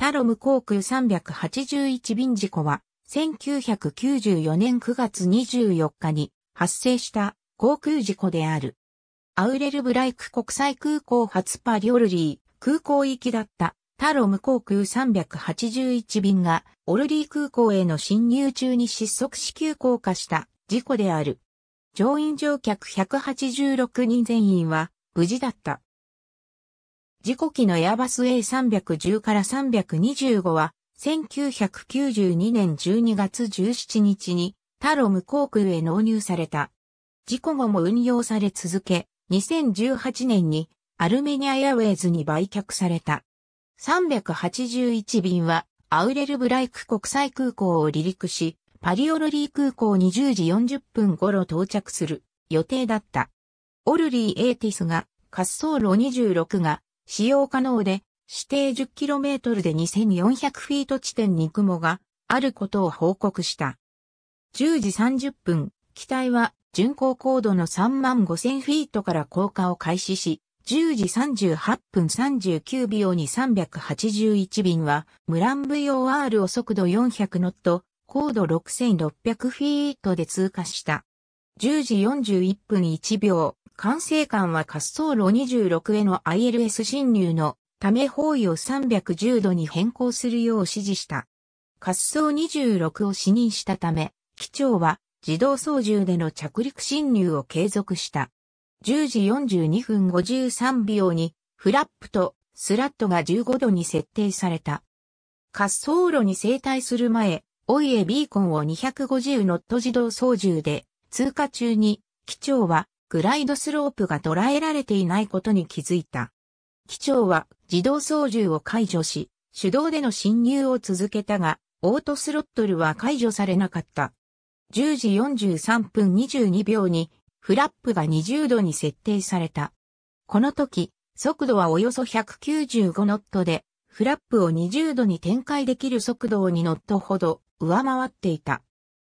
タロム航空381便事故は、1994年9月24日に発生した航空事故である。アウレルブライク国際空港発パリオルリー空港行きだったタロム航空381便がオルリー空港への侵入中に失速し急降下した事故である。乗員乗客186人全員は無事だった。事故機のエアバス A310 から325は、1992年12月17日に、タロム航空へ納入された。事故後も運用され続け、2018年にアルメニアエアウェイズに売却された。381便はアウレルブライク国際空港を離陸し、パリオロリー空港2 0時40分頃到着する予定だった。オルリー・エーティスが滑走路26が使用可能で、指定 10km で2400フィート地点に雲があることを報告した。10時30分、機体は巡航高度の3万5000フィートから降下を開始し、10時38分39秒に381便は、ムラン VOR を速度400ノット、高度6600フィートで通過した。10時41分1秒、管制官は滑走路26への ILS 侵入のため方位を310度に変更するよう指示した。滑走26を視認したため、機長は自動操縦での着陸侵入を継続した。10時42分53秒にフラップとスラットが15度に設定された。滑走路に整体する前、オイエビーコンを250ノット自動操縦で通過中に機長はグライドスロープが捉えられていないことに気づいた。機長は自動操縦を解除し、手動での侵入を続けたが、オートスロットルは解除されなかった。10時43分22秒に、フラップが20度に設定された。この時、速度はおよそ195ノットで、フラップを20度に展開できる速度を2ノットほど上回っていた。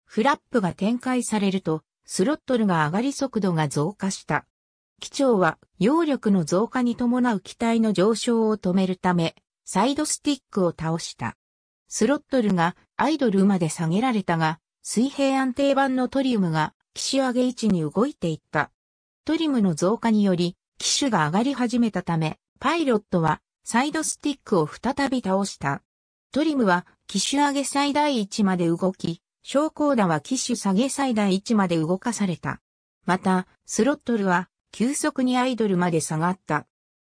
フラップが展開されると、スロットルが上がり速度が増加した。機長は揚力の増加に伴う機体の上昇を止めるため、サイドスティックを倒した。スロットルがアイドルまで下げられたが、水平安定板のトリウムが機種上げ位置に動いていった。トリムの増加により、機種が上がり始めたため、パイロットはサイドスティックを再び倒した。トリムは機種上げ最大位置まで動き、昇降打は機種下げ最大1まで動かされた。また、スロットルは急速にアイドルまで下がった。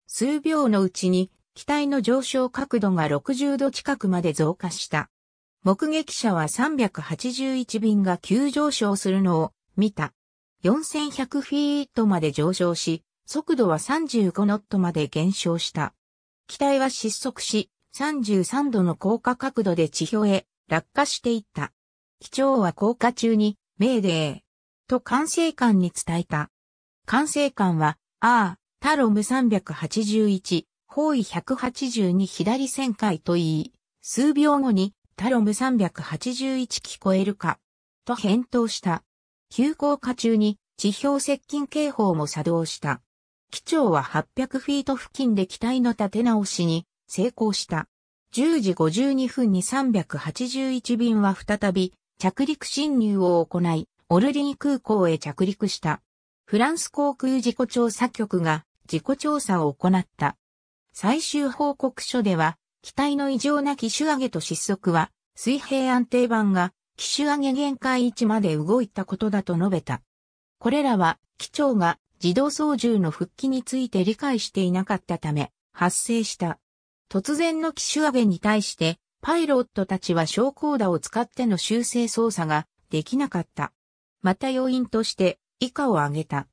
数秒のうちに機体の上昇角度が60度近くまで増加した。目撃者は381便が急上昇するのを見た。4100フィートまで上昇し、速度は35ノットまで減少した。機体は失速し、33度の降下角度で地表へ落下していった。機長は降下中に、メーデー、と管制官に伝えた。管制官は、ああ、タロム381、方位182左旋回と言い、数秒後に、タロム381聞こえるか、と返答した。急降下中に、地表接近警報も作動した。機長は800フィート付近で機体の立て直しに成功した。10時52分に381便は再び着陸侵入を行い、オルディ空港へ着陸した。フランス航空事故調査局が事故調査を行った。最終報告書では、機体の異常な機種上げと失速は、水平安定板が機種上げ限界位置まで動いたことだと述べた。これらは、機長が自動操縦の復帰について理解していなかったため、発生した。突然の機種上げに対して、パイロットたちは昇降打を使っての修正操作ができなかった。また要因として以下を挙げた。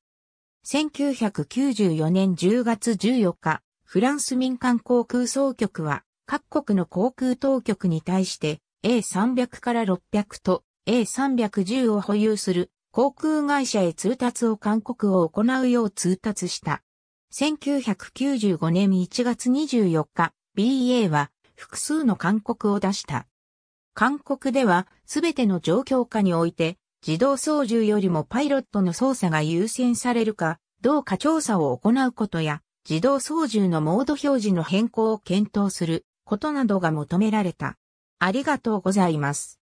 1994年10月14日、フランス民間航空総局は各国の航空当局に対して A300 から600と A310 を保有する航空会社へ通達を勧告を行うよう通達した。1995年1月24日、BA は複数の勧告を出した。勧告では、すべての状況下において、自動操縦よりもパイロットの操作が優先されるか、どうか調査を行うことや、自動操縦のモード表示の変更を検討することなどが求められた。ありがとうございます。